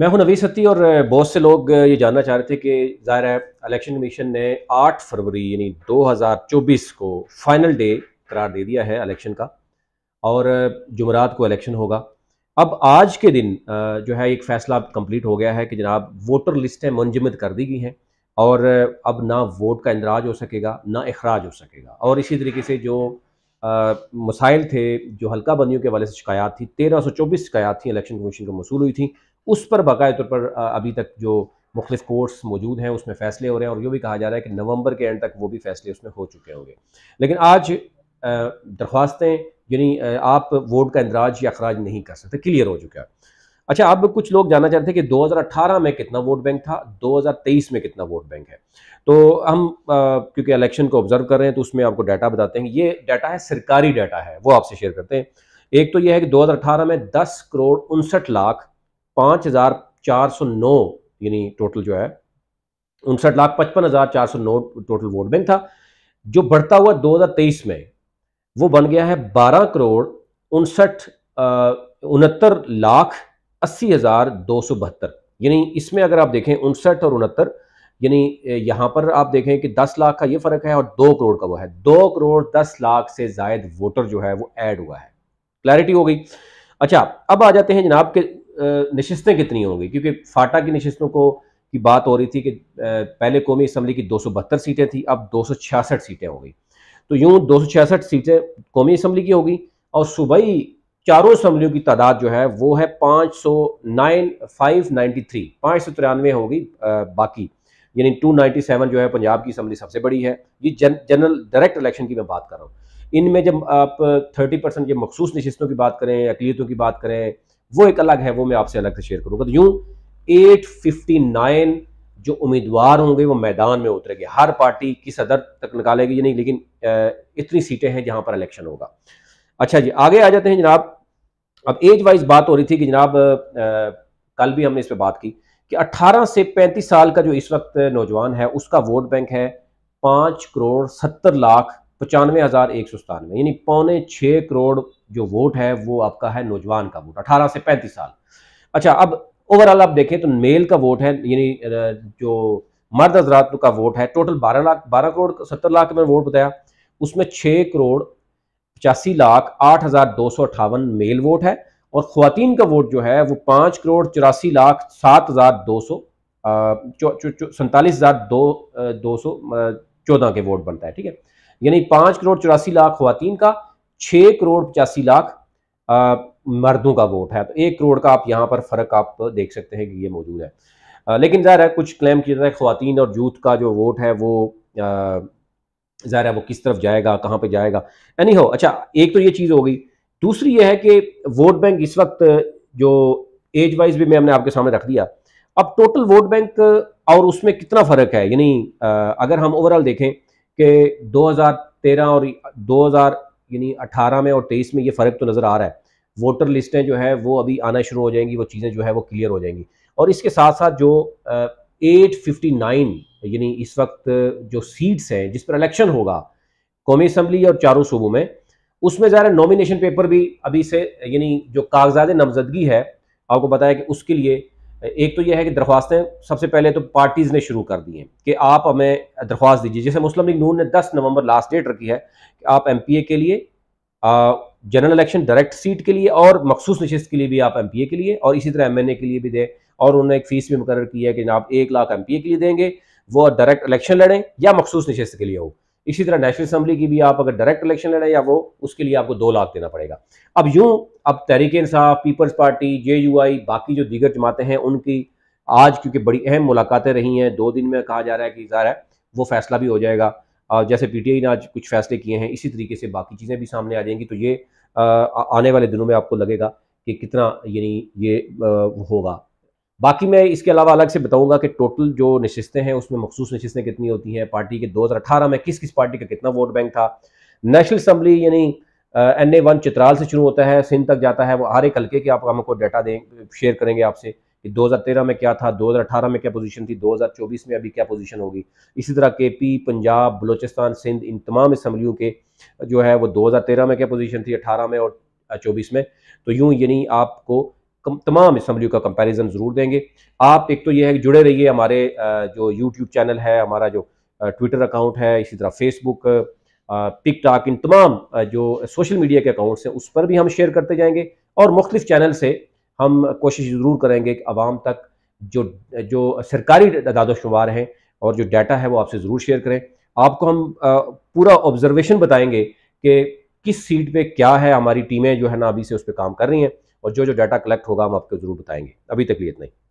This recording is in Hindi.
मैं हूं नवीस सत्ती और बहुत से लोग ये जानना चाह रहे थे कि ज़ाहिर है इलेक्शन कमीशन ने 8 फरवरी यानी 2024 को फाइनल डे करार दे दिया है इलेक्शन का और जुमरात को इलेक्शन होगा अब आज के दिन जो है एक फ़ैसला कंप्लीट हो गया है कि जनाब वोटर लिस्टें मुंजमद कर दी गई हैं और अब ना वोट का इंदराज हो सकेगा ना अखराज हो सकेगा और इसी तरीके से जो मसाइल थे जो हल्का बंदियों के हवाले से शिकायत थी तेरह सौ चौबीस शिकायत थी इलेक्शन कमीशन को मौसू हुई थी उस पर बाकाय तौर पर अभी तक जो मुख्तफ कोर्ट्स मौजूद हैं उसमें फैसले हो रहे हैं और ये भी कहा जा रहा है कि नवंबर के एंड तक वो भी फैसले उसमें हो चुके होंगे लेकिन आज दरख्वास्तें यानी आप वोट का इंदराज या अखराज नहीं कर सकते क्लियर हो चुका है अच्छा अब कुछ लोग जानना चाहते हैं कि 2018 में कितना वोट बैंक था 2023 में कितना वोट बैंक है तो हम क्योंकि इलेक्शन को ऑब्जर्व कर रहे हैं तो उसमें आपको डाटा बताते हैं ये डाटा है सरकारी डाटा है वो आपसे शेयर करते हैं एक तो यह है कि 2018 में 10 करोड़ उनसठ लाख पाँच हज़ार चार सौ नौ यानी टोटल जो है उनसठ लाख पचपन हज़ार चार सौ नौ टोटल वोट बैंक था जो बढ़ता हुआ 2023 में वो बन गया है 12 करोड़ उनसठ उनहत्तर लाख अस्सी हज़ार दो सौ बहत्तर यानी इसमें अगर आप देखें उनसठ और उनहत्तर यानी यहां पर आप देखें कि 10 लाख का ये फ़र्क है और 2 करोड़ का वो है 2 करोड़ 10 लाख से जायद वोटर जो है वो ऐड हुआ है क्लैरिटी हो गई अच्छा अब आ जाते हैं जनाब के नशस्तें कितनी होंगी क्योंकि फाटा की नशस्तों को की बात हो रही थी कि पहले कौमी असम्बली की दो सीटें थी अब दो सीटें हो गई तो यूँ दो सीटें कौमी असम्बली की होगी और सूबाई चारों असम्बलियों की तादाद जो है वो है पाँच सौ नाइन फाइव नाइन्टी थ्री पाँच सौ तिरानवे होगी बाकी यानी टू नाइन्टी सेवन जो है पंजाब की असम्बली सबसे बड़ी है ये जन जनरल डायरेक्ट इलेक्शन की मैं बात कर रहा हूँ इनमें जब आप थर्टी परसेंट जब मखसूस नशस्तों की बात करें अकलीतों की बात करें वो एक अलग है वो मैं आपसे अलग से शेयर करूंगा तो यूं 859 जो उम्मीदवार होंगे वो मैदान में उतरेंगे हर पार्टी किस हदर तक निकालेगी नहीं लेकिन इतनी सीटें हैं जहां पर इलेक्शन होगा अच्छा जी आगे आ जाते हैं जनाब अब एज वाइज बात हो रही थी कि जनाब कल भी हमने इस पर बात की कि 18 से 35 साल का जो इस वक्त नौजवान है उसका वोट बैंक है पाँच करोड़ सत्तर लाख पचानवे हज़ार एक सौ सतानवे यानी पौने छः करोड़ जो वोट है वो आपका है नौजवान का वोट अठारह से पैंतीस साल अच्छा अब ओवरऑल आप देखें तो मेल का वोट है यानी जो मर्द हजरात का वोट है टोटल बारह लाख बारह करोड़ सत्तर लाख में वोट बताया उसमें छः करोड़ पचासी लाख आठ हज़ार दो सौ अट्ठावन मेल वोट है और ख़वान का वोट जो है वो पाँच करोड़ चौरासी लाख सात हज़ार दो सौ सैतालीस हज़ार दो दो सौ चौदह के वोट बनता है ठीक है यानी पाँच करोड़ चौरासी लाख खुवान का छः करोड़ पचासी लाख मर्दों का वोट है तो एक करोड़ का आप यहाँ पर फ़र्क आप देख सकते हैं कि ये मौजूद है आ, लेकिन ज़ाहिर है कुछ क्लेम किया जाता है ख़वान और यूथ का जो वोट है वो ज़ाहिर है वो किस तरफ जाएगा कहाँ पर जाएगा एनी हो अच्छा एक तो ये चीज़ हो गई दूसरी ये है कि वोट बैंक इस वक्त जो एज वाइज भी मैं हमने आपके सामने रख दिया अब टोटल वोट बैंक और उसमें कितना फ़र्क है यानी अगर हम ओवरऑल देखें कि 2013 और 2000 यानी अठारह में और तेईस में ये फ़र्क तो नज़र आ रहा है वोटर लिस्टें जो है वो अभी आना शुरू हो जाएंगी वो चीज़ें जो है वो क्लियर हो जाएंगी और इसके साथ साथ जो एट फिफ्टी नाइन यानी इस वक्त जो सीट्स हैं जिस पर इलेक्शन होगा कौमी असम्बली और चारों सूबों में उसमें ज़रा नॉमिनेशन पेपर भी अभी से यानी जो कागजात नामजदगी है आपको बताया कि उसके लिए एक तो यह है कि दरख्वास्तें सबसे पहले तो पार्टीज़ ने शुरू कर दी हैं कि आप हमें दरख्वास्त दीजिए जैसे मुस्लिम लीग नून ने 10 नवंबर लास्ट डेट रखी है कि आप एमपीए के लिए जनरल इलेक्शन डायरेक्ट सीट के लिए और मखसूस नशस्त के लिए भी आप एम पी ए के लिए और इसी तरह एम एन ए के लिए भी दें और उन्होंने एक फ़ीस भी मुकर की है कि आप एक लाख एम पी ए के लिए देंगे वो डायरेक्ट इलेक्शन लड़ें या मखसूस नशस्त के लिए हो इसी तरह नेशनल असम्बली की भी आप अगर डायरेक्ट इलेक्शन लड़ें या वो उसके लिए आपको दो लाख देना पड़ेगा अब यूं अब Tehreek Insaf peoples party J U I बाकी जो दीगर जमातें हैं उनकी आज क्योंकि बड़ी अहम मुलाकातें रही हैं दो दिन में कहा जा रहा है कि ज़ाहिर है वो फैसला भी हो जाएगा जैसे पीटीआई ने आज कुछ फैसले किए हैं इसी तरीके से बाकी चीज़ें भी सामने आ जाएंगी तो ये आने वाले दिनों में आपको लगेगा कि कितना यानी ये होगा बाकी मैं इसके अलावा अलग से बताऊंगा कि टोटल जो नशस्तें हैं उसमें मखसूस नशस्तें कितनी होती हैं पार्टी के 2018 में किस किस पार्टी का कितना वोट बैंक था नेशनल असम्बली यानी एन ए वन चित्राल से शुरू होता है सिंध तक जाता है वो हर एक हल्के के आप हमको डाटा दें शेयर करेंगे आपसे कि 2013 में क्या था 2018 में क्या पोजीशन थी 2024 में अभी क्या पोजीशन होगी इसी तरह के पी पंजाब बलोचिस्तान सिंध इन तमाम असम्बलियों के जो है वो 2013 में क्या पोजीशन थी 18 में और 24 में तो यूं यानी आपको तमाम इसम्बलियों का कंपैरिजन ज़रूर देंगे आप एक तो यह है कि जुड़े रहिए हमारे जो यूट्यूब चैनल है हमारा जो ट्विटर अकाउंट है इसी तरह फेसबुक टिक इन तमाम जो सोशल मीडिया के अकाउंट्स हैं उस पर भी हम शेयर करते जाएंगे और मुख्तु चैनल से हम कोशिश ज़रूर करेंगे कि आवाम तक जो जो सरकारी दादोशुमार हैं और जो डाटा है वो आपसे ज़रूर शेयर करें आपको हम पूरा ऑब्जर्वेशन बताएंगे कि किस सीट पे क्या है हमारी टीमें जो है ना अभी से उस पर काम कर रही हैं और जो जो डाटा कलेक्ट होगा हम आपको ज़रूर बताएंगे अभी तक लिए इतना ही